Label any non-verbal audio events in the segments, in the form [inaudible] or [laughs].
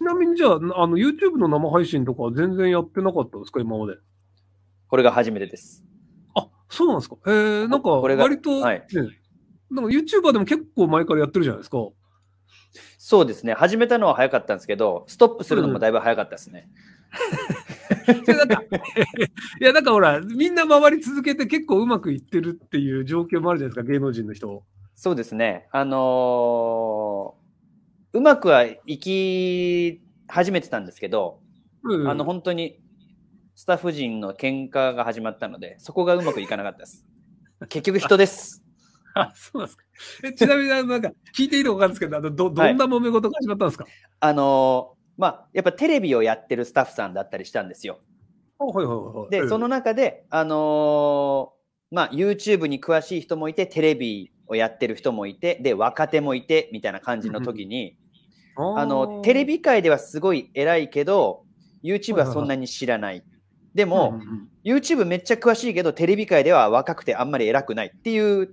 ちなみにじゃあ、あの、YouTube の生配信とか全然やってなかったんですか、今まで。これが初めてです。あ、そうなんですか。えー、なんか、割と、はい、な YouTuber でも結構前からやってるじゃないですか。そうですね。始めたのは早かったんですけど、ストップするのもだいぶ早かったですね。[laughs] [laughs] いや、なんかほら、みんな回り続けて結構うまくいってるっていう状況もあるじゃないですか、芸能人の人。そうですね。あのーうまくはいき始めてたんですけど、うんあの本当にスタッフ陣の喧嘩が始まったので、そこがうまくいかなかったです。[laughs] 結局人です。あ、そうなんですか。えちなみに、なんか、聞いていいのか分かるんですけど、あのどどんな揉め事が始まったんですか、はい、あのー、まあ、やっぱテレビをやってるスタッフさんだったりしたんですよ。はいはいはい、で、その中で、あのー、まあ、YouTube に詳しい人もいて、テレビをやってる人もいて、で、若手もいて、みたいな感じの時に、あのテレビ界ではすごい偉いけど YouTube はそんなに知らない。でも、うん、YouTube めっちゃ詳しいけどテレビ界では若くてあんまり偉くないっていう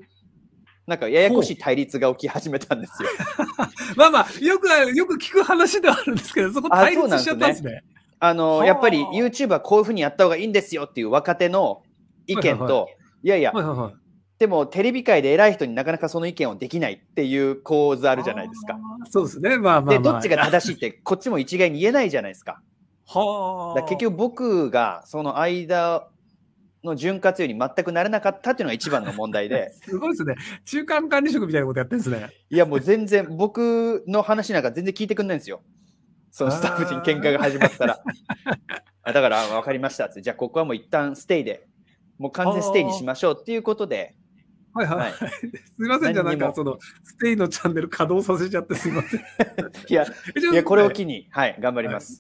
なんかややこしい対立が起き始めたんですよ。[laughs] まあまあよくよく聞く話ではあるんですけどそこ対立しちゃったんですね。あ、ね、のやっぱり YouTube はこういうふうにやった方がいいんですよっていう若手の意見と、いはいはい、いやいや、はいはいはいでもテレビ界で偉い人になかなかその意見をできないっていう構図あるじゃないですか。そうですね。まあまあ、まあ、で、どっちが正しいってこっちも一概に言えないじゃないですか。はあ。結局僕がその間の潤滑油に全くなれなかったっていうのが一番の問題で。[laughs] すごいですね。中間管理職みたいなことやってるんですね。いやもう全然僕の話なんか全然聞いてくんないんですよ。そのスタッフ陣喧嘩が始まったら。[laughs] あだから分かりましたって。じゃあここはもう一旦ステイで。もう完全ステイにしましょうっていうことで。はいはい。はい、[laughs] すみません、じゃなんか、その、ステイのチャンネル稼働させちゃってすみません。いや、[laughs] いやこれを機に、はい、頑張ります。